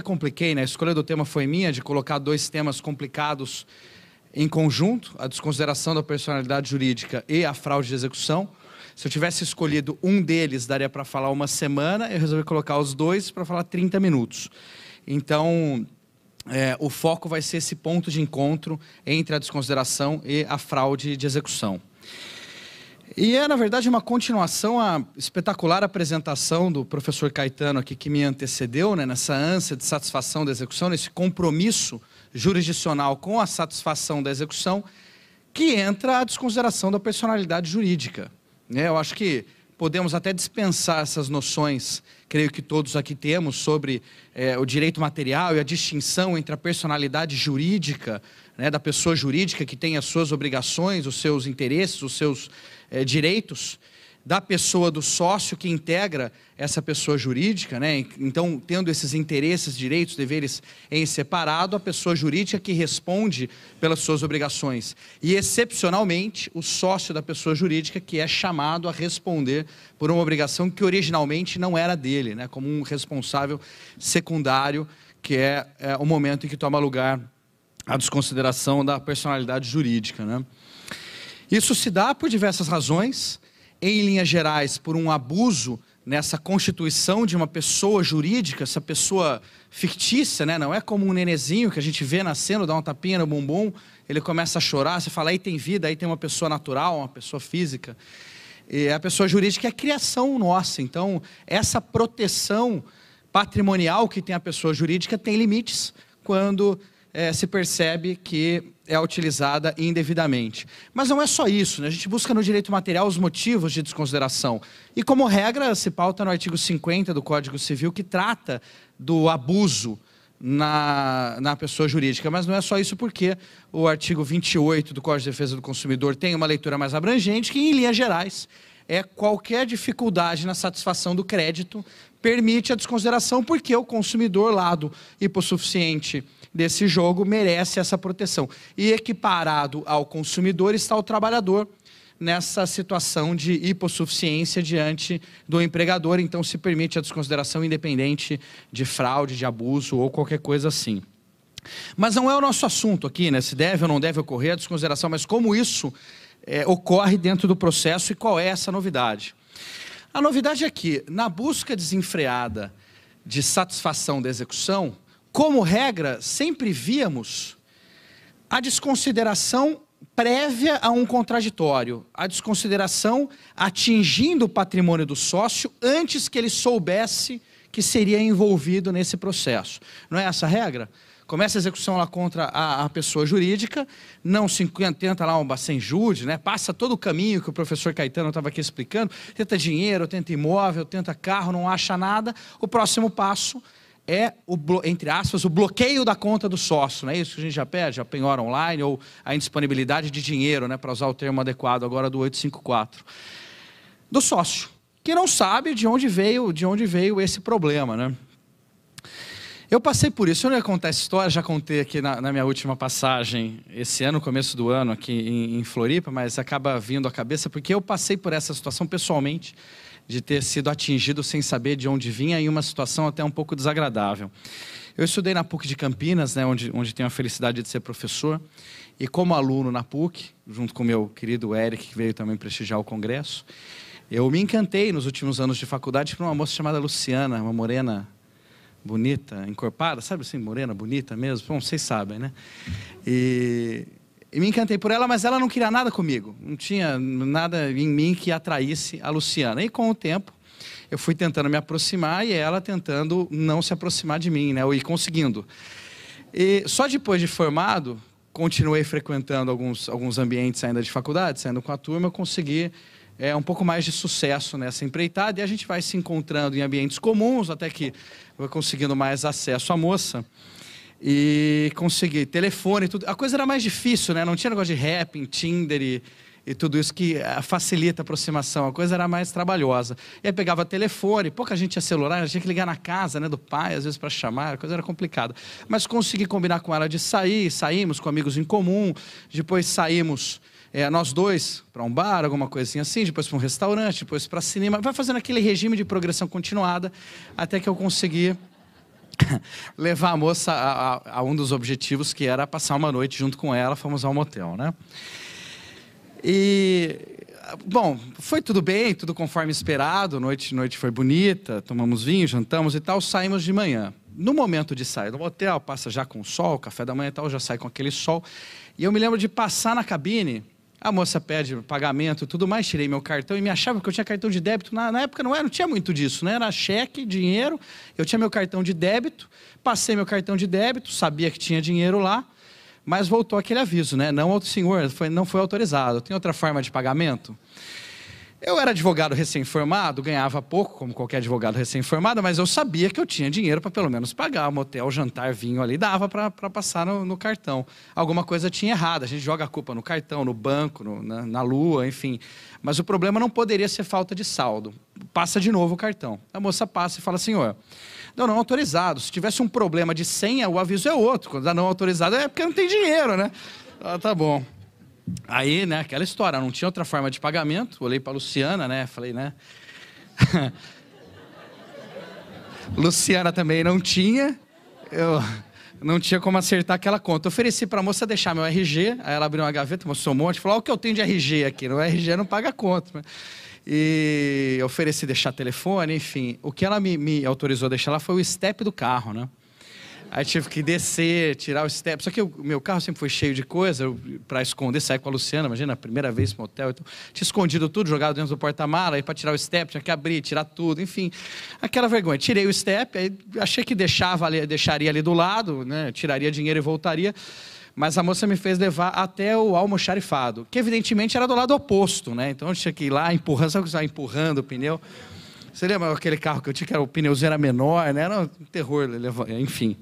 me compliquei, né? A escolha do tema foi minha, de colocar dois temas complicados em conjunto, a desconsideração da personalidade jurídica e a fraude de execução. Se eu tivesse escolhido um deles, daria para falar uma semana, eu resolvi colocar os dois para falar 30 minutos. Então, é, o foco vai ser esse ponto de encontro entre a desconsideração e a fraude de execução. E é, na verdade, uma continuação à espetacular apresentação do professor Caetano aqui, que me antecedeu, né, nessa ânsia de satisfação da execução, nesse compromisso jurisdicional com a satisfação da execução, que entra a desconsideração da personalidade jurídica. Né? Eu acho que podemos até dispensar essas noções, creio que todos aqui temos, sobre é, o direito material e a distinção entre a personalidade jurídica né, da pessoa jurídica que tem as suas obrigações, os seus interesses, os seus eh, direitos, da pessoa do sócio que integra essa pessoa jurídica, né? Então, tendo esses interesses, direitos, deveres em separado, a pessoa jurídica que responde pelas suas obrigações. E excepcionalmente, o sócio da pessoa jurídica que é chamado a responder por uma obrigação que originalmente não era dele, né? Como um responsável secundário, que é, é o momento em que toma lugar a desconsideração da personalidade jurídica. Né? Isso se dá por diversas razões, em linhas gerais, por um abuso nessa constituição de uma pessoa jurídica, essa pessoa fictícia, né? não é como um nenezinho que a gente vê nascendo, dá uma tapinha no bumbum, ele começa a chorar, você fala, aí tem vida, aí tem uma pessoa natural, uma pessoa física. E a pessoa jurídica é a criação nossa, então essa proteção patrimonial que tem a pessoa jurídica tem limites quando é, se percebe que é utilizada indevidamente. Mas não é só isso, né? a gente busca no direito material os motivos de desconsideração. E, como regra, se pauta no artigo 50 do Código Civil, que trata do abuso na, na pessoa jurídica. Mas não é só isso, porque o artigo 28 do Código de Defesa do Consumidor tem uma leitura mais abrangente, que, em linhas gerais, é qualquer dificuldade na satisfação do crédito permite a desconsideração, porque o consumidor, lado hipossuficiente desse jogo merece essa proteção. E equiparado ao consumidor está o trabalhador nessa situação de hipossuficiência diante do empregador, então se permite a desconsideração independente de fraude, de abuso ou qualquer coisa assim. Mas não é o nosso assunto aqui, né? Se deve ou não deve ocorrer a desconsideração, mas como isso é, ocorre dentro do processo e qual é essa novidade? A novidade é que, na busca desenfreada de satisfação da execução, como regra, sempre víamos a desconsideração prévia a um contraditório, a desconsideração atingindo o patrimônio do sócio antes que ele soubesse que seria envolvido nesse processo. Não é essa a regra? Começa a execução lá contra a, a pessoa jurídica, não se tenta lá um sem jude, né? passa todo o caminho que o professor Caetano estava aqui explicando, tenta dinheiro, tenta imóvel, tenta carro, não acha nada. O próximo passo é, o, entre aspas, o bloqueio da conta do sócio, não é isso que a gente já pede? A penhora online ou a indisponibilidade de dinheiro, né, para usar o termo adequado agora do 854. Do sócio, que não sabe de onde veio, de onde veio esse problema, né? Eu passei por isso, eu não ia contar essa história, já contei aqui na, na minha última passagem esse ano, começo do ano, aqui em, em Floripa, mas acaba vindo à cabeça, porque eu passei por essa situação pessoalmente de ter sido atingido sem saber de onde vinha, em uma situação até um pouco desagradável. Eu estudei na PUC de Campinas, né, onde, onde tenho a felicidade de ser professor, e como aluno na PUC, junto com meu querido Eric, que veio também prestigiar o congresso, eu me encantei nos últimos anos de faculdade por uma moça chamada Luciana, uma morena bonita, encorpada, sabe assim, morena, bonita mesmo? Bom, vocês sabem, né? E e me encantei por ela, mas ela não queria nada comigo. Não tinha nada em mim que atraísse a Luciana. E com o tempo, eu fui tentando me aproximar e ela tentando não se aproximar de mim, né? Eu ir conseguindo. E só depois de formado, continuei frequentando alguns, alguns ambientes ainda de faculdade, saindo com a turma, eu consegui é, um pouco mais de sucesso nessa empreitada e a gente vai se encontrando em ambientes comuns até que vai conseguindo mais acesso à moça e consegui telefone tudo. A coisa era mais difícil, né? Não tinha negócio de rap, Tinder e, e tudo isso que eh, facilita a aproximação. A coisa era mais trabalhosa. E aí pegava telefone, pouca gente tinha celular, tinha que ligar na casa né, do pai, às vezes, para chamar, a coisa era complicada. Mas consegui combinar com ela de sair, saímos com amigos em comum, depois saímos. É, nós dois para um bar, alguma coisinha assim, depois para um restaurante, depois para cinema. Vai fazendo aquele regime de progressão continuada até que eu consegui levar a moça a, a, a, um dos objetivos que era passar uma noite junto com ela, fomos ao motel, né? E bom, foi tudo bem, tudo conforme esperado, noite noite foi bonita, tomamos vinho, jantamos e tal, saímos de manhã. No momento de sair do motel, passa já com sol, café da manhã e tal, já sai com aquele sol. E eu me lembro de passar na cabine a moça pede pagamento tudo mais, tirei meu cartão e me achava que eu tinha cartão de débito. Na, na época não, era, não tinha muito disso, né? Era cheque, dinheiro. Eu tinha meu cartão de débito, passei meu cartão de débito, sabia que tinha dinheiro lá, mas voltou aquele aviso, né? Não, senhor, foi, não foi autorizado. Tem outra forma de pagamento? Eu era advogado recém-formado, ganhava pouco, como qualquer advogado recém-formado, mas eu sabia que eu tinha dinheiro para pelo menos pagar o motel, jantar, vinho ali, dava para passar no, no, cartão. Alguma coisa tinha errado, a gente joga a culpa no cartão, no banco, no, na, na lua, enfim. Mas o problema não poderia ser falta de saldo. Passa de novo o cartão. A moça passa e fala, senhor, assim, não, não autorizado. Se tivesse um problema de senha, o aviso é outro. Quando dá não autorizado é porque não tem dinheiro, né? Ah, tá bom. Aí, né, aquela história, não tinha outra forma de pagamento. Olhei para Luciana, né? Falei, né? Luciana também não tinha. Eu não tinha como acertar aquela conta. Eu ofereci para a moça deixar meu RG, aí ela abriu uma gaveta, mostrou um monte, falou: "Olha o que eu tenho de RG aqui, no RG não paga conta". Né? E ofereci deixar telefone, enfim. O que ela me, me autorizou a deixar lá foi o step do carro, né? Aí tive que descer, tirar o step. Só que o meu carro sempre foi cheio de coisa para esconder, sair com a Luciana, imagina, a primeira vez no hotel. Então, tinha escondido tudo, jogado dentro do porta-mala, aí para tirar o step tinha que abrir, tirar tudo, enfim. Aquela vergonha. Tirei o step, aí achei que deixava ali, deixaria ali do lado, né? Tiraria dinheiro e voltaria. Mas a moça me fez levar até o almoxarifado, que evidentemente era do lado oposto, né? Então eu tinha que ir lá empurrando, sabe o que estava empurrando o pneu? Você lembra aquele carro que eu tinha, que era, o pneuzinho era menor, né? Era um terror, enfim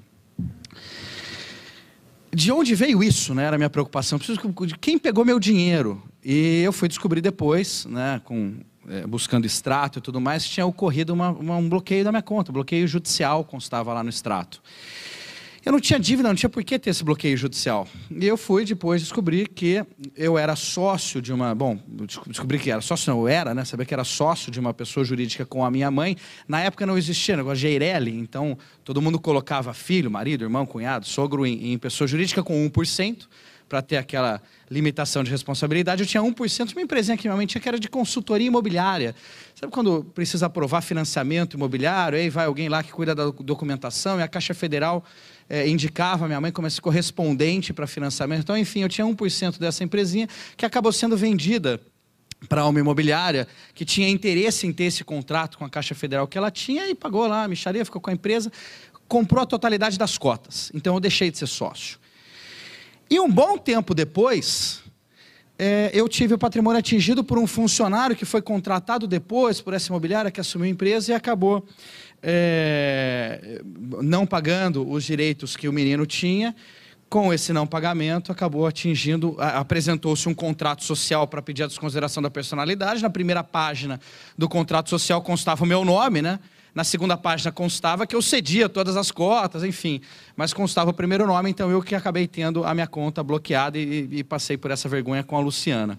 de onde veio isso, né? Era a minha preocupação. Preciso de quem pegou meu dinheiro. E eu fui descobrir depois, né, com, é, buscando extrato e tudo mais, que tinha ocorrido uma, uma, um bloqueio da minha conta, um bloqueio judicial constava lá no extrato. Eu não tinha dívida, não tinha por que ter esse bloqueio judicial. E eu fui depois descobrir que eu era sócio de uma. Bom, descobri que era sócio, não, eu era, né? Sabia que era sócio de uma pessoa jurídica com a minha mãe. Na época não existia negócio de Eireli, então todo mundo colocava filho, marido, irmão, cunhado, sogro em, em pessoa jurídica com 1% para ter aquela limitação de responsabilidade. Eu tinha 1%, uma empresa que realmente tinha que era de consultoria imobiliária. Sabe quando precisa aprovar financiamento imobiliário, aí vai alguém lá que cuida da documentação e a Caixa Federal é, indicava minha mãe como esse correspondente para financiamento. Então, enfim, eu tinha 1% dessa empresinha que acabou sendo vendida para uma imobiliária que tinha interesse em ter esse contrato com a Caixa Federal que ela tinha e pagou lá a micharia, ficou com a empresa, comprou a totalidade das cotas. Então eu deixei de ser sócio. E um bom tempo depois, é, eu tive o patrimônio atingido por um funcionário que foi contratado depois por essa imobiliária que assumiu a empresa e acabou é, não pagando os direitos que o menino tinha. Com esse não pagamento, acabou atingindo. Apresentou-se um contrato social para pedir a desconsideração da personalidade. Na primeira página do contrato social constava o meu nome, né? Na segunda página constava que eu cedia todas as cotas, enfim, mas constava o primeiro nome, então eu que acabei tendo a minha conta bloqueada e, e passei por essa vergonha com a Luciana.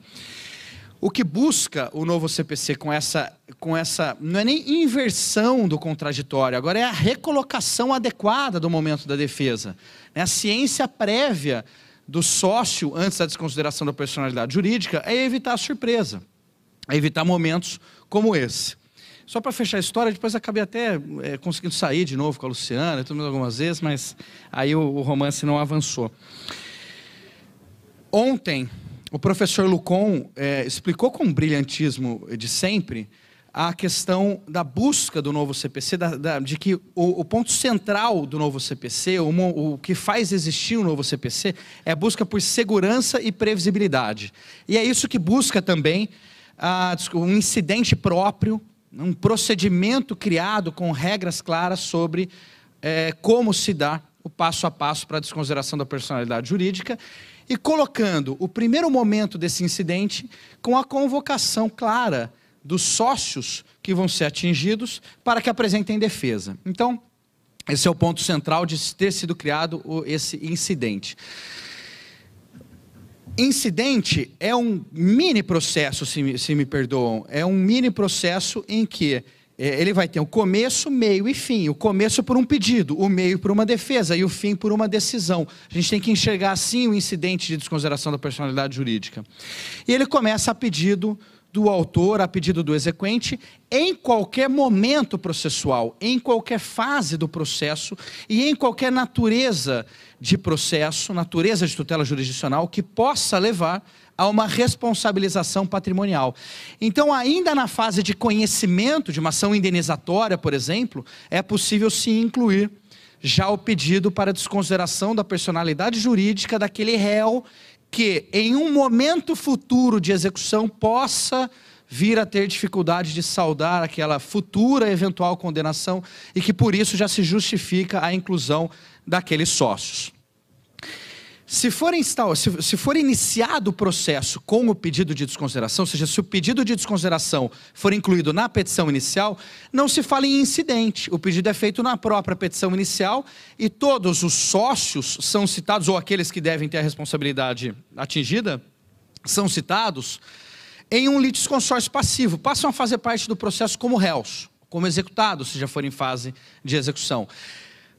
O que busca o novo CPC com essa, com essa, não é nem inversão do contraditório, agora é a recolocação adequada do momento da defesa. Né? A ciência prévia do sócio antes da desconsideração da personalidade jurídica é evitar a surpresa, é evitar momentos como esse. Só para fechar a história, depois acabei até é, conseguindo sair de novo com a Luciana, tudo algumas vezes, mas aí o, o romance não avançou. Ontem, o professor Lucon é, explicou com brilhantismo de sempre a questão da busca do novo CPC, da, da, de que o, o, ponto central do novo CPC, o, o, que faz existir o novo CPC, é a busca por segurança e previsibilidade. E é isso que busca também uh, um incidente próprio um procedimento criado com regras claras sobre é, como se dá o passo a passo para a desconsideração da personalidade jurídica e colocando o primeiro momento desse incidente com a convocação clara dos sócios que vão ser atingidos para que apresentem defesa. Então, esse é o ponto central de ter sido criado esse incidente incidente é um mini processo, se me, se me perdoam. É um mini processo em que é, ele vai ter o um começo, meio e fim. O começo por um pedido, o meio por uma defesa e o fim por uma decisão. A gente tem que enxergar assim o incidente de desconsideração da personalidade jurídica. E ele começa a pedido do autor a pedido do exequente em qualquer momento processual, em qualquer fase do processo e em qualquer natureza de processo, natureza de tutela jurisdicional que possa levar a uma responsabilização patrimonial. Então, ainda na fase de conhecimento de uma ação indenizatória, por exemplo, é possível se incluir já o pedido para desconsideração da personalidade jurídica daquele réu que em um momento futuro de execução possa vir a ter dificuldade de saudar aquela futura eventual condenação e que por isso já se justifica a inclusão daqueles sócios. Se for, instaur, se, se for iniciado o processo com o pedido de desconsideração, ou seja, se o pedido de desconsideração for incluído na petição inicial, não se fala em incidente. O pedido é feito na própria petição inicial e todos os sócios são citados, ou aqueles que devem ter a responsabilidade atingida, são citados em um litisconsórcio passivo, passam a fazer parte do processo como réus, como executados, se já for em fase de execução.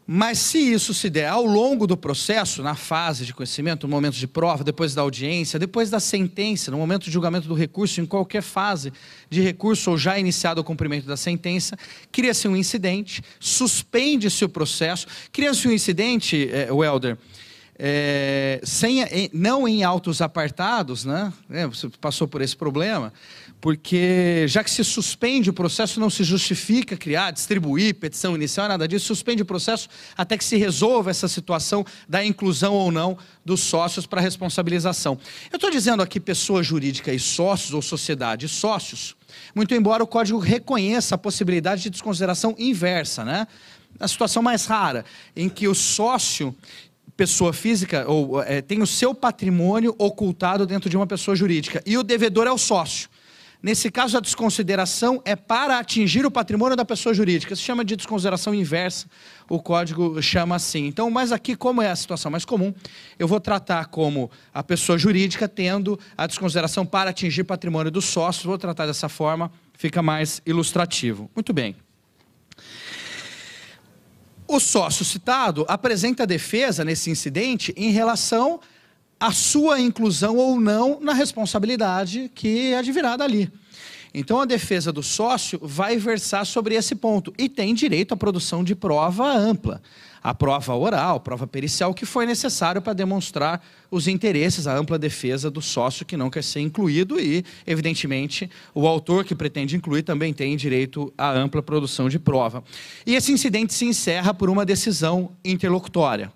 Mas se isso se der ao longo do processo, na fase de conhecimento, no momento de prova, depois da audiência, depois da sentença, no momento de julgamento do recurso, em qualquer fase de recurso ou já iniciado o cumprimento da sentença, cria-se um incidente, suspende-se o processo, cria-se um incidente, é, Welder, é, sem, não em altos apartados, né? É, você passou por esse problema, porque já que se suspende o processo, não se justifica criar, distribuir petição inicial, nada disso, suspende o processo até que se resolva essa situação da inclusão ou não dos sócios para responsabilização. Eu estou dizendo aqui pessoa jurídica e sócios, ou sociedade e sócios, muito embora o código reconheça a possibilidade de desconsideração inversa, né? a situação mais rara, em que o sócio pessoa física ou é, tem o seu patrimônio ocultado dentro de uma pessoa jurídica e o devedor é o sócio. Nesse caso, a desconsideração é para atingir o patrimônio da pessoa jurídica. Se chama de desconsideração inversa, o código chama assim. Então, mas aqui, como é a situação mais comum, eu vou tratar como a pessoa jurídica tendo a desconsideração para atingir patrimônio do sócio. Vou tratar dessa forma, fica mais ilustrativo. Muito bem. O sócio citado apresenta a defesa nesse incidente em relação à sua inclusão ou não na responsabilidade que advirada é ali. Então, a defesa do sócio vai versar sobre esse ponto e tem direito à produção de prova ampla a prova oral, prova pericial, que foi necessário para demonstrar os interesses, a ampla defesa do sócio que não quer ser incluído e, evidentemente, o autor que pretende incluir também tem direito à ampla produção de prova. E esse incidente se encerra por uma decisão interlocutória.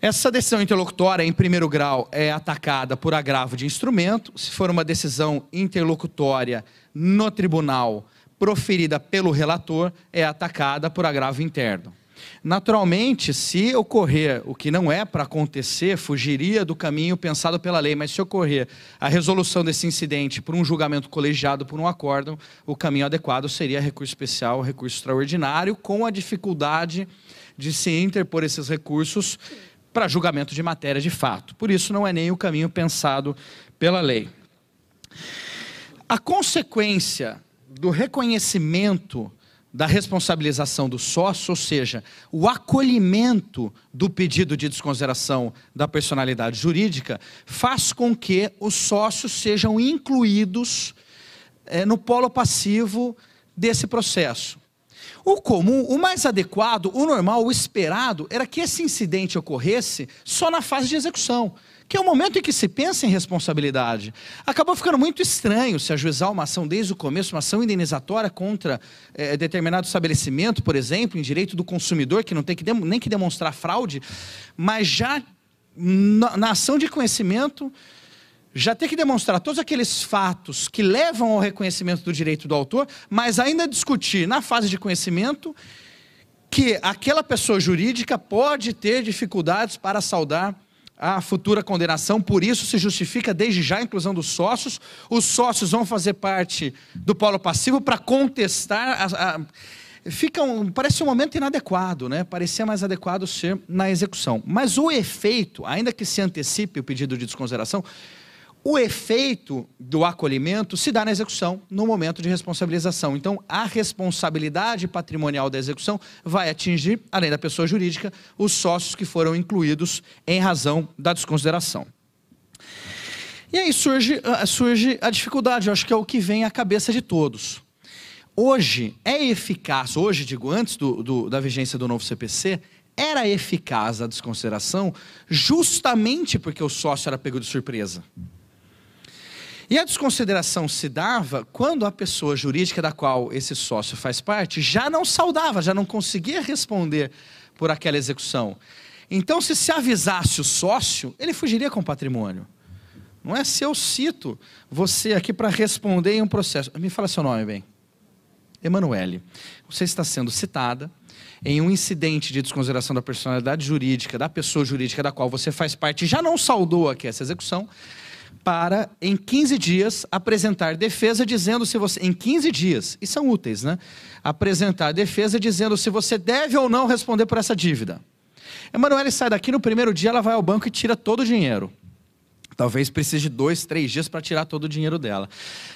Essa decisão interlocutória em primeiro grau é atacada por agravo de instrumento. Se for uma decisão interlocutória no tribunal proferida pelo relator, é atacada por agravo interno. Naturalmente, se ocorrer o que não é para acontecer, fugiria do caminho pensado pela lei, mas se ocorrer a resolução desse incidente por um julgamento colegiado por um acórdão, o caminho adequado seria recurso especial, recurso extraordinário, com a dificuldade de se interpor esses recursos para julgamento de matéria de fato. Por isso, não é nem o caminho pensado pela lei. A consequência do reconhecimento da responsabilização do sócio, ou seja, o acolhimento do pedido de desconsideração da personalidade jurídica, faz com que os sócios sejam incluídos é, no polo passivo desse processo. O comum, o mais adequado, o normal, o esperado era que esse incidente ocorresse só na fase de execução que é o momento em que se pensa em responsabilidade. Acabou ficando muito estranho se ajuizar uma ação desde o começo, uma ação indenizatória contra é, determinado estabelecimento, por exemplo, em direito do consumidor, que não tem que nem que demonstrar fraude, mas já na, na ação de conhecimento já ter que demonstrar todos aqueles fatos que levam ao reconhecimento do direito do autor, mas ainda discutir na fase de conhecimento que aquela pessoa jurídica pode ter dificuldades para saudar a futura condenação, por isso se justifica desde já a inclusão dos sócios. Os sócios vão fazer parte do polo passivo para contestar. A, a, fica um, parece um momento inadequado, né? Parecia mais adequado ser na execução. Mas o efeito, ainda que se antecipe o pedido de desconsideração, o efeito do acolhimento se dá na execução, no momento de responsabilização. Então, a responsabilidade patrimonial da execução vai atingir, além da pessoa jurídica, os sócios que foram incluídos em razão da desconsideração. E aí surge, ah, surge a dificuldade, eu acho que é o que vem à cabeça de todos. Hoje é eficaz, hoje, digo, antes do, do, da vigência do novo CPC, era eficaz a desconsideração justamente porque o sócio era pego de surpresa. E a desconsideração se dava quando a pessoa jurídica da qual esse sócio faz parte já não saudava, já não conseguia responder por aquela execução. Então, se se avisasse o sócio, ele fugiria com o patrimônio. Não é se eu cito você aqui para responder em um processo. Me fala seu nome, bem. Emanuele, você está sendo citada em um incidente de desconsideração da personalidade jurídica, da pessoa jurídica da qual você faz parte, já não saudou aqui essa execução para, em 15 dias, apresentar defesa dizendo se você. Em 15 dias, e são úteis, né? Apresentar defesa dizendo se você deve ou não responder por essa dívida. Emanuele sai daqui no primeiro dia, ela vai ao banco e tira todo o dinheiro. Talvez precise de dois, três dias para tirar todo o dinheiro dela.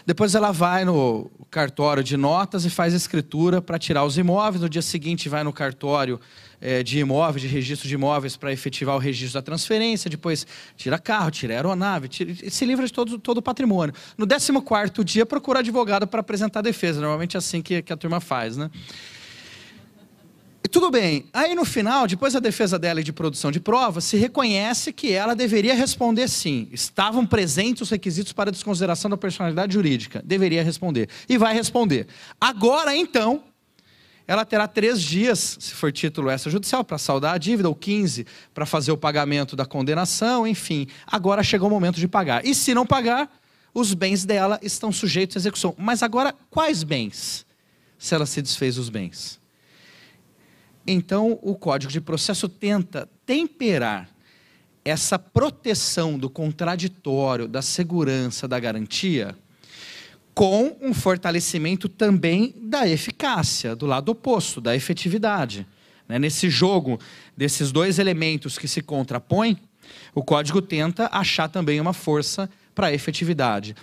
Depois ela vai no cartório de notas e faz escritura para tirar os imóveis. No dia seguinte vai no cartório é, de imóveis, de registro de imóveis para efetivar o registro da transferência, depois tira carro, tira aeronave, tira, se livra de todo, todo o patrimônio. No 14 dia, procura advogado para apresentar a defesa, normalmente é assim que, que a turma faz, né? tudo bem. Aí no final, depois da defesa dela e de produção de provas, se reconhece que ela deveria responder sim. Estavam presentes os requisitos para desconsideração da personalidade jurídica. Deveria responder. E vai responder. Agora, então, ela terá três dias, se for título extrajudicial, para saldar a dívida, ou 15 para fazer o pagamento da condenação, enfim. Agora chegou o momento de pagar. E se não pagar, os bens dela estão sujeitos à execução. Mas agora, quais bens? Se ela se desfez os bens. Então, o Código de Processo tenta temperar essa proteção do contraditório, da segurança, da garantia, com um fortalecimento também da eficácia, do lado oposto, da efetividade. Né? Nesse jogo desses dois elementos que se contrapõem, o código tenta achar também uma força para a efetividade.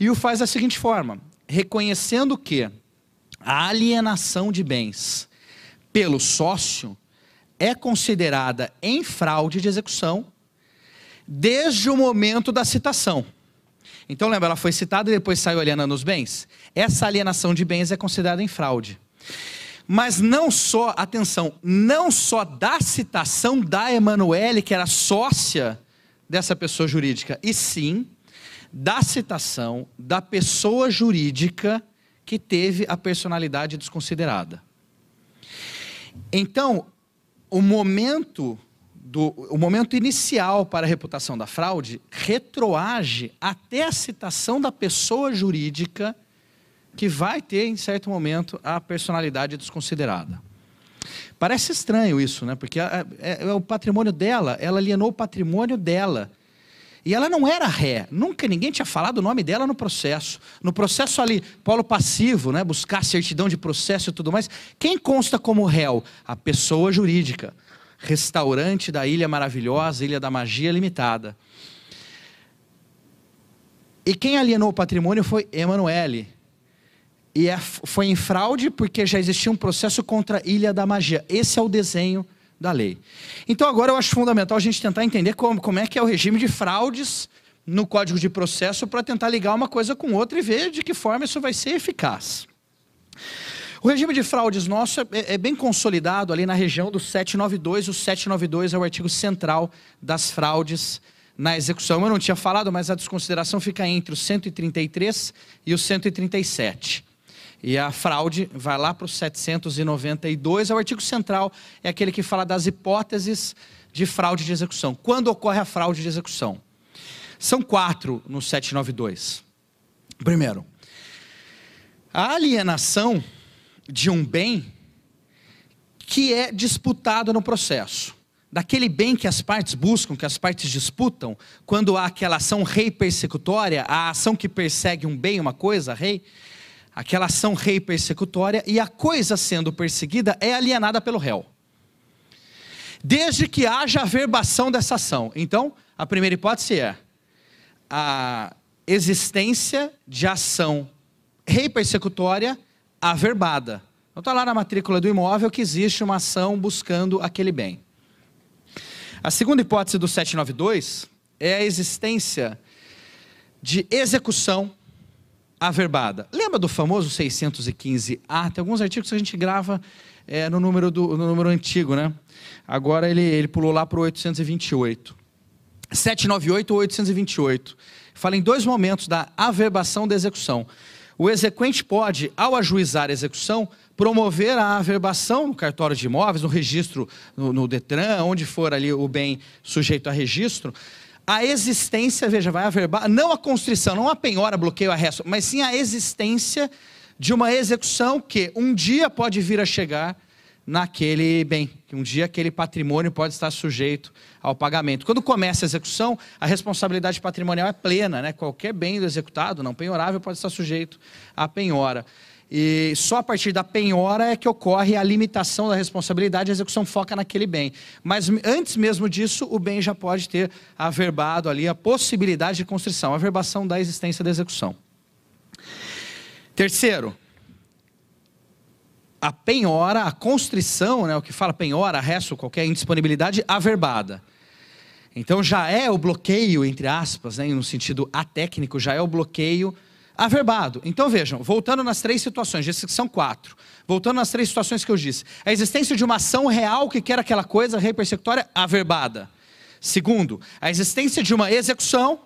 E o faz da seguinte forma: reconhecendo que a alienação de bens pelo sócio é considerada em fraude de execução desde o momento da citação. Então lembra, ela foi citada e depois saiu alienando os bens? Essa alienação de bens é considerada em fraude. Mas não só, atenção, não só da citação da Emanuele, que era sócia dessa pessoa jurídica, e sim da citação da pessoa jurídica que teve a personalidade desconsiderada. Então, o momento do o momento inicial para a reputação da fraude retroage até a citação da pessoa jurídica que vai ter em certo momento a personalidade desconsiderada. Parece estranho isso, né? Porque a, a, a, é, é o patrimônio dela, ela alienou o patrimônio dela. E ela não era ré, nunca ninguém tinha falado o nome dela no processo. No processo ali, polo passivo, né, buscar certidão de processo e tudo mais, quem consta como réu? A pessoa jurídica restaurante da Ilha Maravilhosa, Ilha da Magia Limitada. E quem alienou o patrimônio foi Emanuele. E é, foi em fraude porque já existia um processo contra a Ilha da Magia. Esse é o desenho da lei. Então agora eu acho fundamental a gente tentar entender como, como é que é o regime de fraudes no Código de Processo para tentar ligar uma coisa com outra e ver de que forma isso vai ser eficaz. O regime de fraudes nosso é, é, bem consolidado ali na região do 792. O 792 é o artigo central das fraudes na execução. Eu não tinha falado, mas a desconsideração fica entre o 133 e o 137. E a fraude vai lá para o 792. É o artigo central, é aquele que fala das hipóteses de fraude de execução. Quando ocorre a fraude de execução? São quatro no 792. Primeiro, a alienação de um bem que é disputado no processo. Daquele bem que as partes buscam, que as partes disputam, quando há aquela ação rei persecutória, a ação que persegue um bem, uma coisa, rei, aquela ação rei persecutória, e a coisa sendo perseguida é alienada pelo réu. Desde que haja averbação dessa ação. Então, a primeira hipótese é a existência de ação rei persecutória averbada. Então está lá na matrícula do imóvel que existe uma ação buscando aquele bem. A segunda hipótese do 792 é a existência de execução averbada. Lembra do famoso 615A? Tem alguns artigos que a gente grava é, no, número do, no número antigo, né? Agora ele, ele pulou lá para o 828. 798 ou 828. Fala em dois momentos da averbação da execução. O exequente pode, ao ajuizar a execução, promover a averbação no cartório de imóveis, no registro, no, no Detran, onde for ali o bem sujeito a registro, a existência, veja, vai averbar, não a constrição, não a penhora, bloqueio, arresto, mas sim a existência de uma execução que um dia pode vir a chegar naquele bem, que um dia aquele patrimônio pode estar sujeito ao pagamento. Quando começa a execução, a responsabilidade patrimonial é plena, né? Qualquer bem do executado, não penhorável, pode estar sujeito à penhora. E só a partir da penhora é que ocorre a limitação da responsabilidade, a execução foca naquele bem. Mas antes mesmo disso, o bem já pode ter averbado ali a possibilidade de constrição, a averbação da existência da execução. Terceiro, a penhora, a constrição, né, o que fala penhora, resto, qualquer indisponibilidade averbada. Então já é o bloqueio, entre aspas, né, no sentido atécnico, já é o bloqueio averbado. Então vejam, voltando nas três situações, disse que são quatro. Voltando nas três situações que eu disse. A existência de uma ação real que quer aquela coisa, rei persecutória, averbada. Segundo, a existência de uma execução,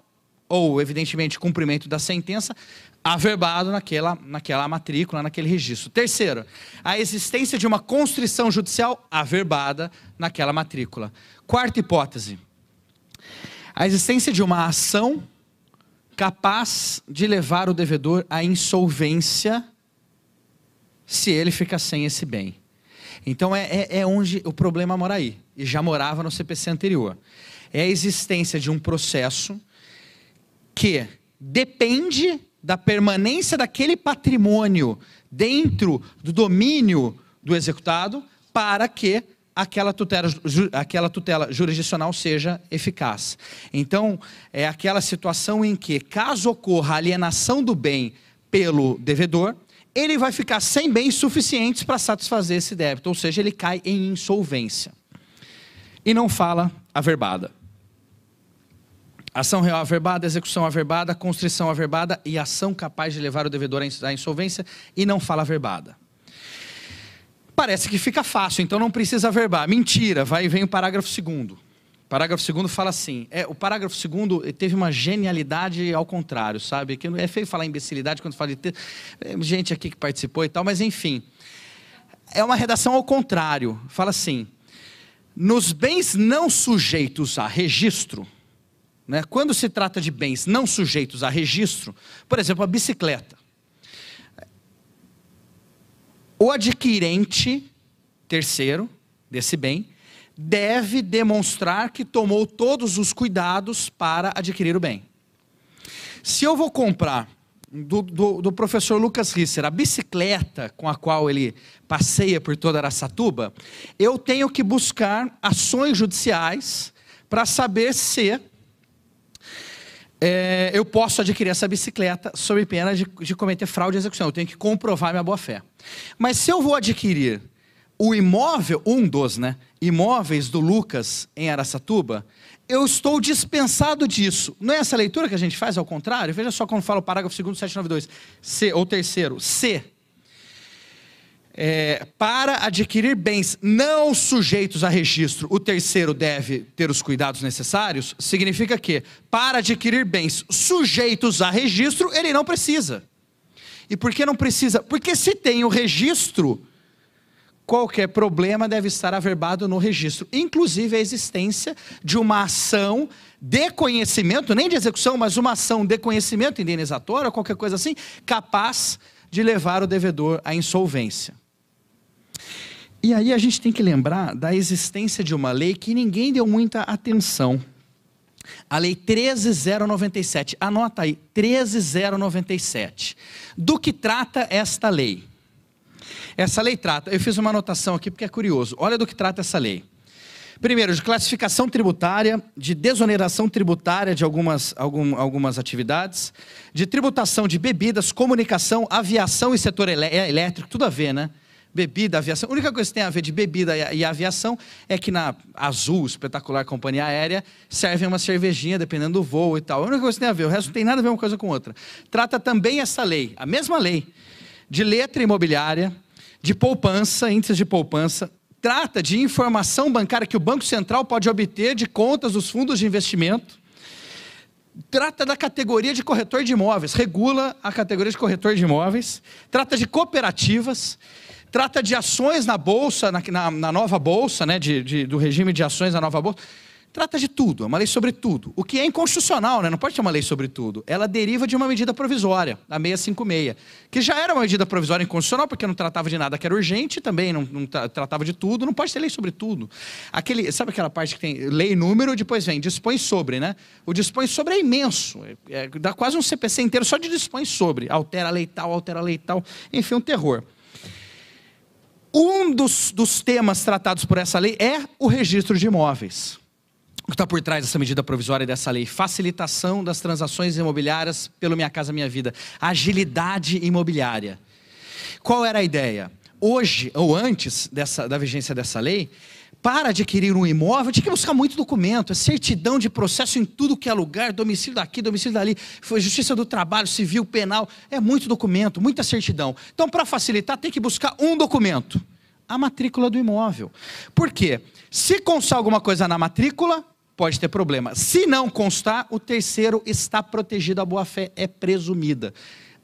ou evidentemente cumprimento da sentença, averbado naquela, naquela matrícula, naquele registro. Terceiro, a existência de uma constrição judicial averbada naquela matrícula. Quarta hipótese, a existência de uma ação capaz de levar o devedor à insolvência se ele ficar sem esse bem. Então é, é, é onde o problema mora aí, e já morava no CPC anterior. É a existência de um processo que depende da permanência daquele patrimônio dentro do domínio do executado para que aquela tutela, ju, aquela tutela jurisdicional seja eficaz. Então, é aquela situação em que, caso ocorra alienação do bem pelo devedor, ele vai ficar sem bens suficientes para satisfazer esse débito, ou seja, ele cai em insolvência. E não fala averbada. Ação real averbada, execução averbada, constrição averbada e ação capaz de levar o devedor à insolvência e não fala averbada. Parece que fica fácil, então não precisa averbar. Mentira, vai e vem o parágrafo segundo. Parágrafo segundo fala assim, é, o parágrafo segundo eh, teve uma genialidade ao contrário, sabe? Que é feio falar imbecilidade quando fala de ter, é, gente aqui que participou e tal, mas enfim. É uma redação ao contrário. Fala assim: nos bens não sujeitos a registro, né? Quando se trata de bens não sujeitos a registro, por exemplo, a bicicleta. O adquirente terceiro desse bem deve demonstrar que tomou todos os cuidados para adquirir o bem. Se eu vou comprar do, do, do, professor Lucas Risser, a bicicleta com a qual ele passeia por toda Aracatuba, eu tenho que buscar ações judiciais para saber se é, eu posso adquirir essa bicicleta sob pena de, de cometer fraude e execução. Eu tenho que comprovar minha boa-fé. Mas se eu vou adquirir o imóvel, um dos né, imóveis do Lucas em Aracatuba, eu estou dispensado disso. Não é essa leitura que a gente faz, é ao contrário? Veja só como fala o parágrafo 2 792. C, ou terceiro, C é, para adquirir bens não sujeitos a registro, o terceiro deve ter os cuidados necessários, significa que, para adquirir bens sujeitos a registro, ele não precisa. E por que não precisa? Porque se tem o registro, qualquer problema deve estar averbado no registro, inclusive a existência de uma ação de conhecimento, nem de execução, mas uma ação de conhecimento indenizatória, qualquer coisa assim, capaz de levar o devedor à insolvência. E aí a gente tem que lembrar da existência de uma lei que ninguém deu muita atenção. A Lei 13097, anota aí, 13097. Do que trata esta lei? Essa lei trata, eu fiz uma anotação aqui porque é curioso, olha do que trata essa lei. Primeiro, de classificação tributária, de desoneração tributária de algumas, algum, algumas atividades, de tributação de bebidas, comunicação, aviação e setor elé elétrico, tudo a ver, né? bebida, aviação. A única coisa que tem a ver de bebida e, e aviação é que na Azul, espetacular companhia aérea, servem uma cervejinha, dependendo do voo e tal. A única coisa que tem a ver, o resto não tem nada a ver uma coisa com outra. Trata também essa lei, a mesma lei, de letra imobiliária, de poupança, índices de poupança, trata de informação bancária que o Banco Central pode obter de contas dos fundos de investimento, trata da categoria de corretor de imóveis, regula a categoria de corretor de imóveis, trata de cooperativas trata de ações na bolsa, na, na, na nova bolsa, né, de, de, do regime de ações na nova bolsa. Trata de tudo, é uma lei sobre tudo. O que é inconstitucional, né? não pode ter uma lei sobre tudo. Ela deriva de uma medida provisória, a 656, que já era uma medida provisória inconstitucional, porque não tratava de nada que era urgente também, não, não tratava de tudo, não pode ter lei sobre tudo. Aquele, sabe aquela parte que tem lei e número, depois vem dispõe sobre, né? O dispõe sobre é imenso, é, é, dá quase um CPC inteiro só de dispõe sobre. Altera a lei tal, altera a lei tal, enfim, um terror. Um dos, dos temas tratados por essa lei é o registro de imóveis. O que está por trás dessa medida provisória dessa lei? Facilitação das transações imobiliárias pelo Minha Casa Minha Vida. Agilidade imobiliária. Qual era a ideia? Hoje, ou antes dessa, da vigência dessa lei, para adquirir um imóvel, tinha que buscar muito documento, é certidão de processo em tudo que é lugar, domicílio daqui, domicílio dali, foi justiça do trabalho, civil, penal, é muito documento, muita certidão. Então, para facilitar, tem que buscar um documento, a matrícula do imóvel. Por quê? Se constar alguma coisa na matrícula, pode ter problema. Se não constar, o terceiro está protegido, a boa-fé é presumida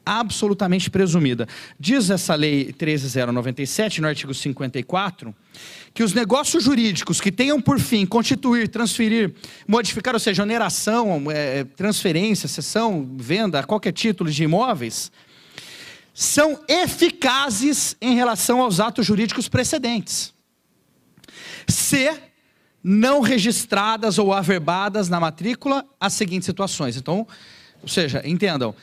absolutamente presumida. Diz essa lei 13097, no artigo 54, que os negócios jurídicos que tenham por fim constituir, transferir, modificar, ou seja, oneração, é, é, transferência, cessão, venda, qualquer título de imóveis, são eficazes em relação aos atos jurídicos precedentes. Se não registradas ou averbadas na matrícula as seguintes situações. Então, ou seja, entendam,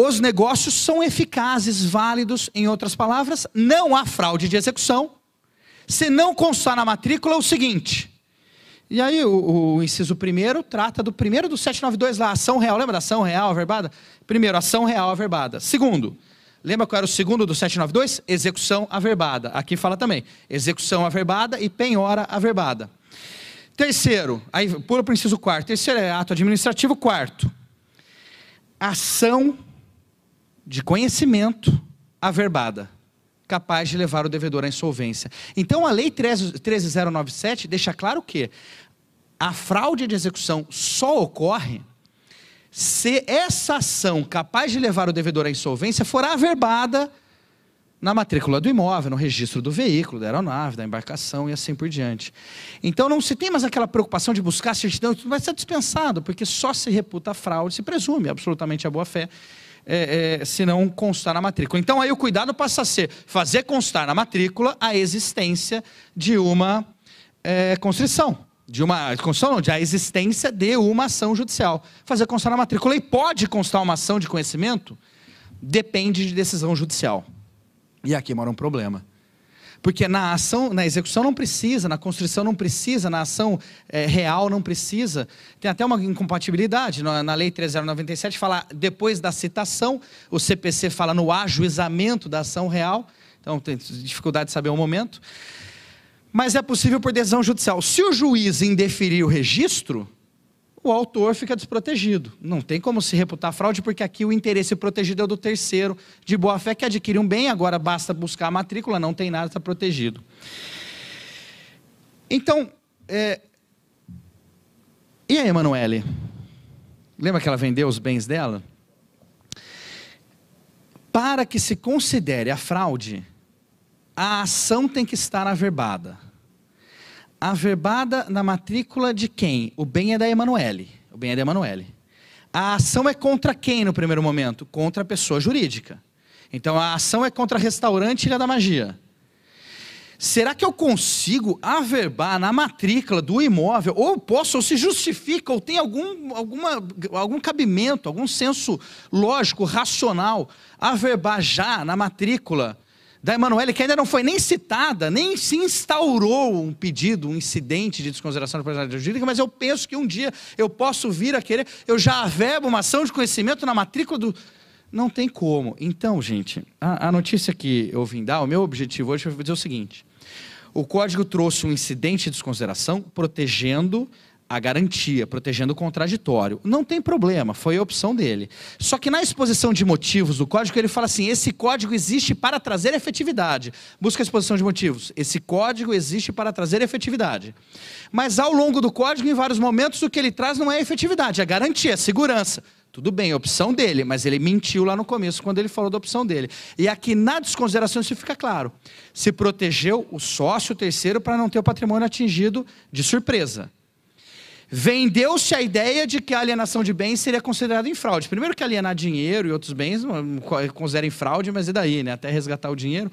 os negócios são eficazes, válidos, em outras palavras, não há fraude de execução. Se não constar na matrícula o seguinte. E aí o, o inciso primeiro trata do primeiro do 792 lá, ação real, lembra da ação real averbada? Primeiro, ação real averbada. Segundo, lembra qual era o segundo do 792? Execução averbada. Aqui fala também, execução averbada e penhora averbada. Terceiro, aí pula para o inciso quarto. Terceiro é ato administrativo. Quarto, ação de conhecimento averbada, capaz de levar o devedor à insolvência. Então, a Lei 13097 deixa claro que a fraude de execução só ocorre se essa ação capaz de levar o devedor à insolvência for averbada na matrícula do imóvel, no registro do veículo, da aeronave, da embarcação e assim por diante. Então não se tem mais aquela preocupação de buscar certidão, tudo vai ser é dispensado, porque só se reputa a fraude, se presume absolutamente a boa-fé é, é, se não constar na matrícula. Então aí o cuidado passa a ser fazer constar na matrícula a existência de uma é, constrição. De uma constituição, não, de a existência de uma ação judicial. Fazer constar na matrícula. E pode constar uma ação de conhecimento? Depende de decisão judicial. E aqui mora um problema. Porque na ação, na execução não precisa, na construção não precisa, na ação é, real não precisa. Tem até uma incompatibilidade. Na, na Lei 3097 fala depois da citação, o CPC fala no ajuizamento da ação real. Então tem dificuldade de saber o momento. Mas é possível por decisão judicial. Se o juiz indeferir o registro, o autor fica desprotegido. Não tem como se reputar fraude, porque aqui o interesse protegido é do terceiro de boa fé que adquiriu um bem, agora basta buscar a matrícula, não tem nada, está protegido. Então, é... e a Emanuele? Lembra que ela vendeu os bens dela? Para que se considere a fraude, a ação tem que estar averbada averbada na matrícula de quem? O bem é da Emanuele. O bem é da Emanuele. A ação é contra quem no primeiro momento? Contra a pessoa jurídica. Então a ação é contra restaurante Ilha da Magia. Será que eu consigo averbar na matrícula do imóvel, ou posso, ou se justifica, ou tem algum, alguma, algum cabimento, algum senso lógico, racional, averbar já na matrícula da Emanuele, que ainda não foi nem citada, nem se instaurou um pedido, um incidente de desconsideração da personalidade jurídica, mas eu penso que um dia eu posso vir a querer, eu já avebo uma ação de conhecimento na matrícula do. Não tem como. Então, gente, a, a notícia que eu vim dar, o meu objetivo hoje foi dizer o seguinte: o código trouxe um incidente de desconsideração protegendo a garantia, protegendo o contraditório. Não tem problema, foi a opção dele. Só que na exposição de motivos do código, ele fala assim: esse código existe para trazer efetividade. Busca a exposição de motivos. Esse código existe para trazer efetividade. Mas ao longo do código, em vários momentos, o que ele traz não é efetividade, é garantia, é segurança. Tudo bem, é opção dele, mas ele mentiu lá no começo quando ele falou da opção dele. E aqui na desconsideração isso fica claro. Se protegeu o sócio terceiro para não ter o patrimônio atingido de surpresa vendeu-se a ideia de que a alienação de bens seria considerada em fraude. Primeiro que alienar dinheiro e outros bens considerem considera em fraude, mas e daí, né? Até resgatar o dinheiro.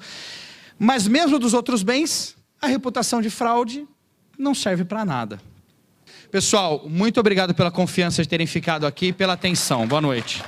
Mas mesmo dos outros bens, a reputação de fraude não serve para nada. Pessoal, muito obrigado pela confiança de terem ficado aqui e pela atenção. Boa noite.